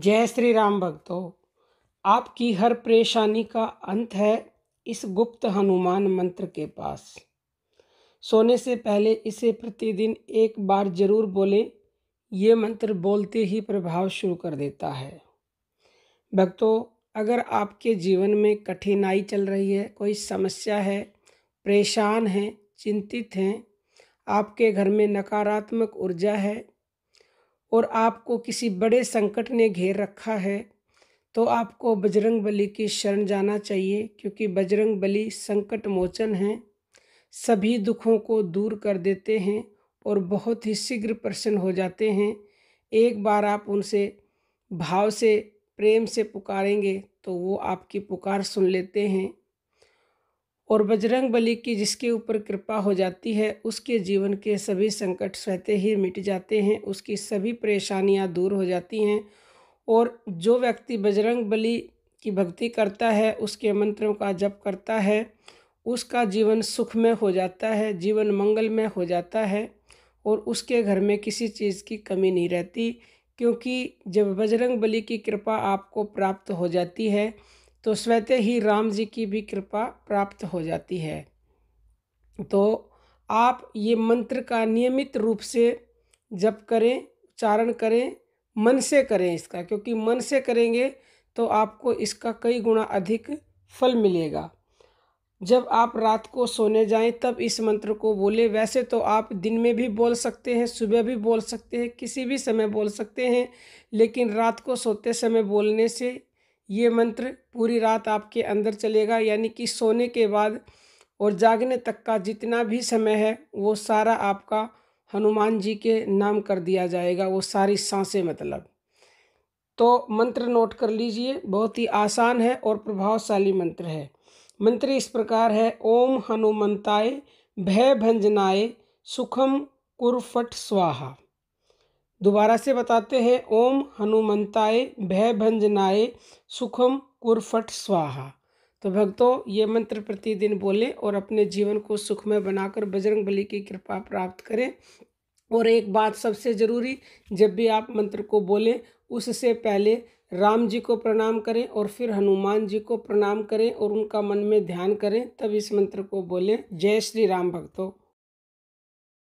जय श्री राम भक्तों आपकी हर परेशानी का अंत है इस गुप्त हनुमान मंत्र के पास सोने से पहले इसे प्रतिदिन एक बार जरूर बोलें ये मंत्र बोलते ही प्रभाव शुरू कर देता है भक्तों अगर आपके जीवन में कठिनाई चल रही है कोई समस्या है परेशान हैं चिंतित हैं आपके घर में नकारात्मक ऊर्जा है और आपको किसी बड़े संकट ने घेर रखा है तो आपको बजरंग बली की शरण जाना चाहिए क्योंकि बजरंग बली संकट मोचन हैं सभी दुखों को दूर कर देते हैं और बहुत ही शीघ्र प्रसन्न हो जाते हैं एक बार आप उनसे भाव से प्रेम से पुकारेंगे तो वो आपकी पुकार सुन लेते हैं और बजरंग बली की जिसके ऊपर कृपा हो जाती है उसके जीवन के सभी संकट स्वतः ही मिट जाते हैं उसकी सभी परेशानियां दूर हो जाती हैं और जो व्यक्ति बजरंग बली की भक्ति करता है उसके मंत्रों का जप करता है उसका जीवन सुख में हो जाता है जीवन मंगल में हो जाता है और उसके घर में किसी चीज़ की कमी नहीं रहती क्योंकि जब बजरंग बली की कृपा आपको प्राप्त हो जाती है तो स्वतः ही राम जी की भी कृपा प्राप्त हो जाती है तो आप ये मंत्र का नियमित रूप से जप करें उच्चारण करें मन से करें इसका क्योंकि मन से करेंगे तो आपको इसका कई गुणा अधिक फल मिलेगा जब आप रात को सोने जाएं तब इस मंत्र को बोले वैसे तो आप दिन में भी बोल सकते हैं सुबह भी बोल सकते हैं किसी भी समय बोल सकते हैं लेकिन रात को सोते समय बोलने से ये मंत्र पूरी रात आपके अंदर चलेगा यानी कि सोने के बाद और जागने तक का जितना भी समय है वो सारा आपका हनुमान जी के नाम कर दिया जाएगा वो सारी सांसें मतलब तो मंत्र नोट कर लीजिए बहुत ही आसान है और प्रभावशाली मंत्र है मंत्र इस प्रकार है ओम हनुमंताय भय भंजनाय सुखम कुरफट स्वाहा दोबारा से बताते हैं ओम हनुमंताय भय भंजनाय सुखम कुरफट स्वाहा तो भक्तों ये मंत्र प्रतिदिन बोलें और अपने जीवन को सुखमय बनाकर बजरंग बली की कृपा प्राप्त करें और एक बात सबसे ज़रूरी जब भी आप मंत्र को बोलें उससे पहले राम जी को प्रणाम करें और फिर हनुमान जी को प्रणाम करें और उनका मन में ध्यान करें तब इस मंत्र को बोलें जय श्री राम भक्तों